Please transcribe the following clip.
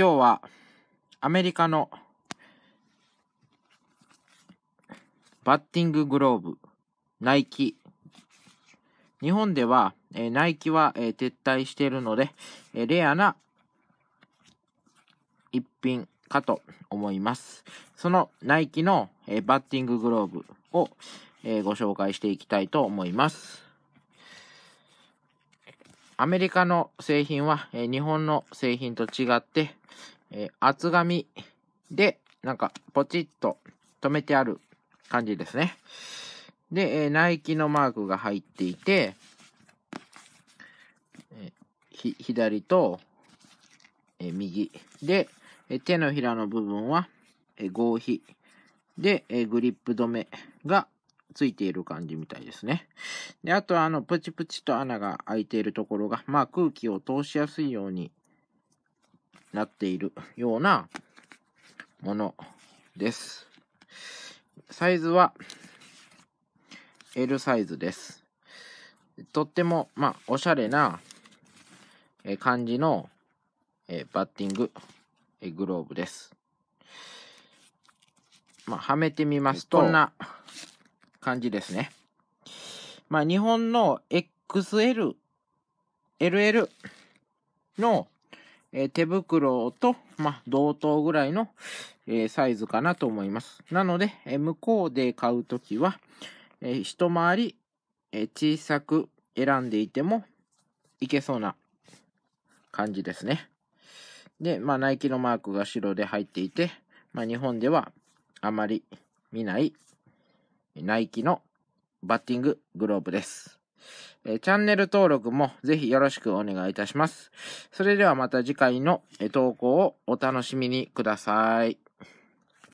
今日はアメリカのバッティンググローブ、ナイキ。日本では、えー、ナイキは、えー、撤退しているので、えー、レアな一品かと思います。そのナイキの、えバッティンググローブを、えご紹介していきたいと思います。アメリカの製品は、え日本の製品と違って、え厚紙で、なんか、ポチッと止めてある感じですね。で、えナイキのマークが入っていて、えひ、左と、え右。で、え手のひらの部分は、え合皮。で、えグリップ止めがついている感じみたいですね。で、あとはあの、プチプチと穴が開いているところが、まあ空気を通しやすいようになっているようなものです。サイズは L サイズです。とっても、まあ、おしゃれな感じのバッティンググローブです。まあ、はめてみますと、こんな感じですね。まあ、日本の XL、LL の、えー、手袋と、まあ、同等ぐらいの、えー、サイズかなと思います。なので、えー、向こうで買うときは、えー、一回り、え小さく選んでいてもいけそうな感じですね。で、まあ、ナイキのマークが白で入っていて、まあ、日本ではあまり見ないナイキのバッティンググローブです。えー、チャンネル登録もぜひよろしくお願いいたします。それではまた次回の投稿をお楽しみにください。